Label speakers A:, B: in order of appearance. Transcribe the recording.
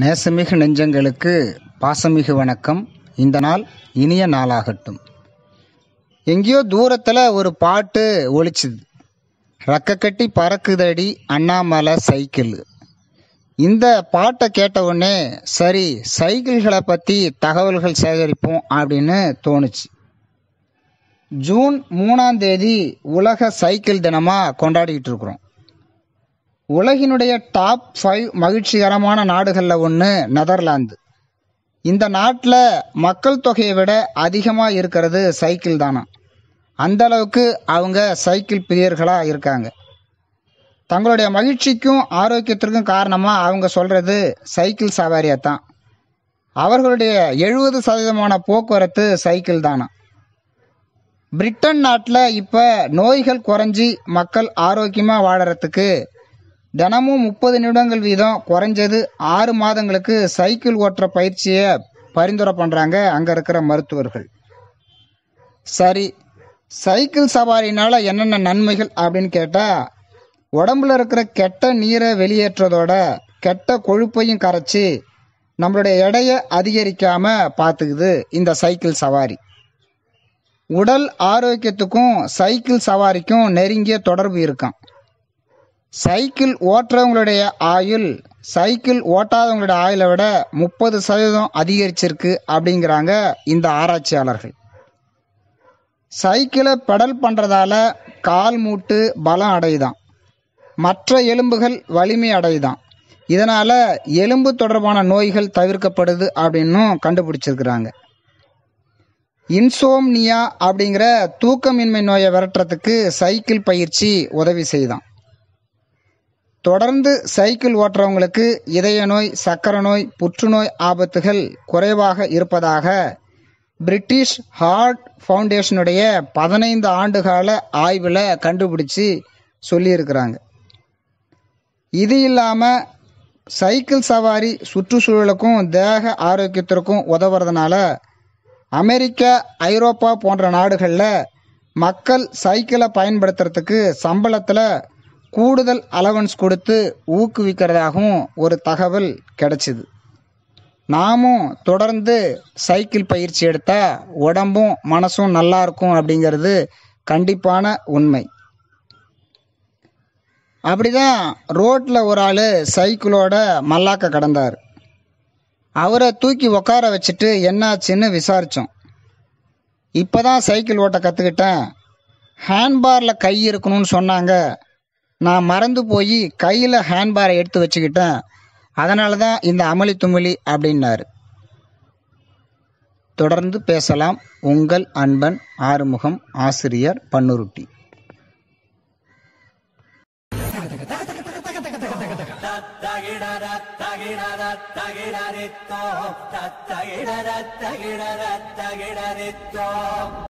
A: நேசமிகு நெஞ்சங்களுக்கு பாசமிகு வணக்கம் இந்த நாள் இனிய நாளாகட்டும் எங்கேயோ தூரத்தில் ஒரு பாட்டு ஒழிச்சுது ரக்க கட்டி பறக்குதடி அண்ணாமலை சைக்கிள் இந்த பாட்டை கேட்ட உடனே சரி சைக்கிள்களை பற்றி தகவல்கள் சேகரிப்போம் அப்படின்னு தோணுச்சு ஜூன் மூணாம் தேதி உலக சைக்கிள் தினமாக கொண்டாடிக்கிட்டு இருக்கிறோம் உலகினுடைய டாப் ஃபைவ் மகிழ்ச்சிகரமான நாடுகளில் ஒன்று நெதர்லாந்து இந்த நாட்டில் மக்கள் தொகையை விட அதிகமாக இருக்கிறது சைக்கிள் தானா அந்த அளவுக்கு அவங்க சைக்கிள் பிரியர்களாக இருக்காங்க தங்களுடைய மகிழ்ச்சிக்கும் ஆரோக்கியத்திற்கும் காரணமாக அவங்க சொல்கிறது சைக்கிள் சவாரியை தான் அவர்களுடைய எழுபது சதவீதமான போக்குவரத்து சைக்கிள் தானா பிரிட்டன் நாட்டில் இப்போ நோய்கள் குறைஞ்சி மக்கள் ஆரோக்கியமாக வாழறதுக்கு தினமும் முப்பது நிமிடங்கள் வீதம் குறைஞ்சது ஆறு மாதங்களுக்கு சைக்கிள் ஓட்டுற பயிற்சியை பரிந்துரை பண்ணுறாங்க அங்கே இருக்கிற மருத்துவர்கள் சரி சைக்கிள் சவாரினால் என்னென்ன நன்மைகள் அப்படின்னு கேட்டால் உடம்புல இருக்கிற கெட்ட நீரை வெளியேற்றதோட கெட்ட கொழுப்பையும் கரைச்சி நம்மளுடைய எடையை அதிகரிக்காமல் பார்த்துக்குது இந்த சைக்கிள் சவாரி உடல் ஆரோக்கியத்துக்கும் சைக்கிள் சவாரிக்கும் நெருங்கிய தொடர்பு இருக்கான் சைக்கிள் ஓட்டுறவங்களுடைய ஆயுள் சைக்கிள் ஓட்டாதவங்களுடைய ஆயுளை விட முப்பது சதவீதம் அதிகரிச்சிருக்கு அப்படிங்கிறாங்க இந்த ஆராய்ச்சியாளர்கள் சைக்கிளை பெடல் பண்ணுறதால கால் மூட்டு பலம் அடையுதான் மற்ற எலும்புகள் வலிமை அடையுதான் இதனால் எலும்பு தொடர்பான நோய்கள் தவிர்க்கப்படுது அப்படின்னும் கண்டுபிடிச்சிருக்கிறாங்க இன்சோம்னியா அப்படிங்கிற தூக்கமின்மை நோயை விரட்டுறதுக்கு சைக்கிள் பயிற்சி உதவி செய்தான் தொடர்ந்து சைக்கிள் ஓட்டுறவங்களுக்கு இதய நோய் சக்கரை நோய் புற்றுநோய் ஆபத்துகள் குறைவாக இருப்பதாக பிரிட்டிஷ் ஹார்ட் ஃபவுண்டேஷனுடைய பதினைந்து ஆண்டுகால ஆய்வில் கண்டுபிடிச்சு சொல்லியிருக்கிறாங்க இது இல்லாமல் சைக்கிள் சவாரி சுற்றுச்சூழலுக்கும் தேக ஆரோக்கியத்திற்கும் உதவுறதுனால அமெரிக்கா ஐரோப்பா போன்ற நாடுகளில் மக்கள் சைக்கிளை பயன்படுத்துறதுக்கு சம்பளத்தில் கூடுதல் அலவன்ஸ் கொடுத்து ஊக்குவிக்கிறதாகவும் ஒரு தகவல் கிடச்சிது நாமும் தொடர்ந்து சைக்கிள் பயிற்சி எடுத்தால் உடம்பும் மனசும் நல்லா இருக்கும் அப்படிங்கிறது கண்டிப்பான உண்மை அப்படி தான் ரோட்டில் ஒரு ஆள் சைக்கிளோட மல்லாக்க கடந்தார் அவரை தூக்கி உக்கார வச்சுட்டு என்னாச்சுன்னு விசாரித்தோம் இப்போ தான் சைக்கிள் ஓட்ட கற்றுக்கிட்டேன் ஹேண்ட்பாரில் கை இருக்கணும்னு சொன்னாங்க நான் மறந்து போய் கையில் ஹேண்ட்பேரை எடுத்து வச்சுக்கிட்டேன் அதனால தான் இந்த அமளி துமளி அப்படின்னாரு தொடர்ந்து பேசலாம் உங்கள் அன்பன் ஆறுமுகம் ஆசிரியர் பன்னுருட்டி